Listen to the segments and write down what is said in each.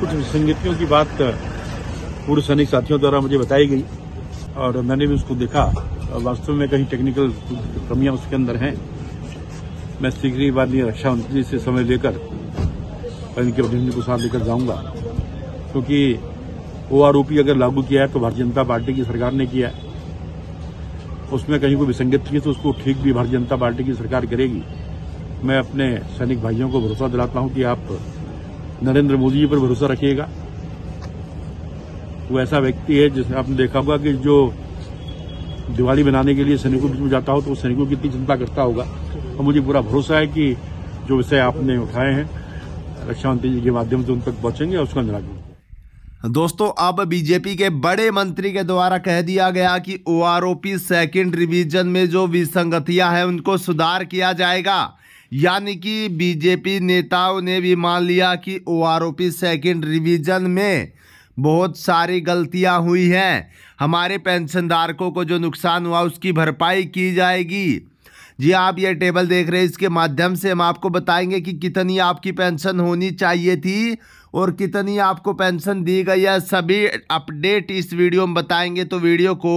कुछ विसंगतियों की बात पूर्व सैनिक साथियों द्वारा मुझे बताई गई और मैंने भी उसको देखा वास्तव में कहीं टेक्निकल कमियां उसके अंदर हैं मैं शीघ्र माननीय रक्षा मंत्री से समय लेकर इनके अभिनंदन को साथ लेकर जाऊंगा क्योंकि ओ आर अगर लागू किया है तो भारतीय जनता पार्टी की सरकार ने किया है उसमें कहीं कोई विसंगति है तो उसको ठीक भी भारतीय जनता पार्टी की सरकार करेगी मैं अपने सैनिक भाइयों को भरोसा दिलाता हूं कि आप नरेंद्र मोदी जी पर भरोसा रखिएगा वो ऐसा व्यक्ति है जिसे आपने देखा होगा कि जो दिवाली मनाने के लिए सैनिकों के बीच में जाता हो तो सैनिकों की इतनी चिंता करता होगा और मुझे पूरा भरोसा है कि जो विषय आपने उठाए हैं रक्षा मंत्री जी के माध्यम से उन तक पहुंचेंगे और उसका निराकरण दोस्तों अब बीजेपी के बड़े मंत्री के द्वारा कह दिया गया कि O R O second revision में जो विसंगतियां हैं उनको सुधार किया जाएगा यानी कि बीजेपी नेताओं ने भी मान लिया कि O R O P second revision में बहुत सारी गलतियां हुई हैं हमारे पेंशनधारकों को जो नुकसान हुआ उसकी भरपाई की जाएगी जी हाँ, आप ये टेबल देख रहे हैं इसके माध्यम से हम आपको बताएंगे कि कितनी आपकी पेंशन होनी चाहिए थी और कितनी आपको पेंशन दी गई है सभी अपडेट इस वीडियो में बताएंगे तो वीडियो को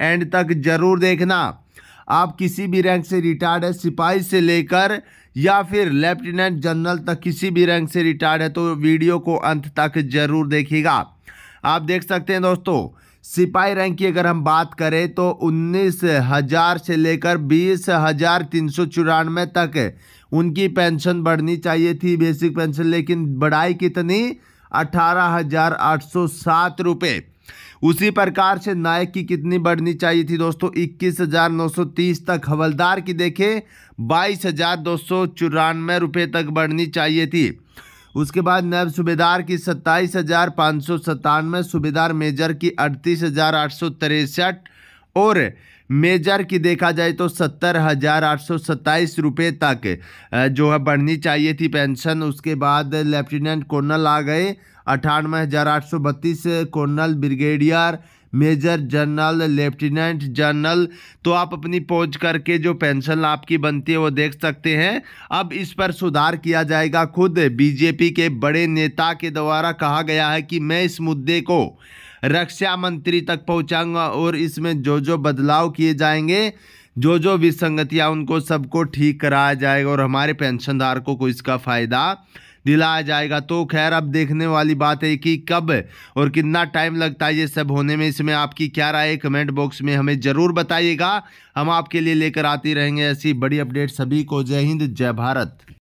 एंड तक ज़रूर देखना आप किसी भी रैंक से रिटायर्ड है सिपाही से लेकर या फिर लेफ्टिनेंट जनरल तक किसी भी रैंक से रिटायर्ड है तो वीडियो को अंत तक जरूर देखिएगा आप देख सकते हैं दोस्तों सिपाही रैंक की अगर हम बात करें तो उन्नीस हज़ार से लेकर बीस हज़ार तीन सौ चौरानवे तक उनकी पेंशन बढ़नी चाहिए थी बेसिक पेंशन लेकिन बढ़ाई कितनी अठारह हज़ार आठ सौ सात रुपये उसी प्रकार से नायक की कितनी बढ़नी चाहिए थी दोस्तों इक्कीस हज़ार नौ सौ तीस तक हवलदार की देखें बाईस हज़ार दो सौ चौरानवे रुपये तक बढ़नी चाहिए थी उसके बाद नैब सूबेदार की सत्ताईस हज़ार पाँच सौ सत्तानवे सूबेदार मेजर की अड़तीस हज़ार आठ सौ तिरसठ और मेजर की देखा जाए तो सत्तर हज़ार आठ सौ सत्ताईस रुपये तक जो है बढ़नी चाहिए थी पेंशन उसके बाद लेफ्टिनेंट कर्नल आ गए अठानवे हज़ार आठ सौ बत्तीस colonel brigadier major general lieutenant general तो आप अपनी पहुंच करके जो पेंशन आपकी बनती है वो देख सकते हैं अब इस पर सुधार किया जाएगा खुद बीजेपी के बड़े नेता के द्वारा कहा गया है कि मैं इस मुद्दे को रक्षा मंत्री तक पहुंचाऊंगा और इसमें जो जो बदलाव किए जाएंगे जो जो विसंगतियाँ उनको सबको ठीक कराया जाएगा और हमारे पेंशनधारकों को इसका फ़ायदा दिलाया जाएगा तो खैर अब देखने वाली बात है कि कब और कितना टाइम लगता है ये सब होने में इसमें आपकी क्या राय है कमेंट बॉक्स में हमें ज़रूर बताइएगा हम आपके लिए लेकर आते रहेंगे ऐसी बड़ी अपडेट सभी को जय हिंद जय भारत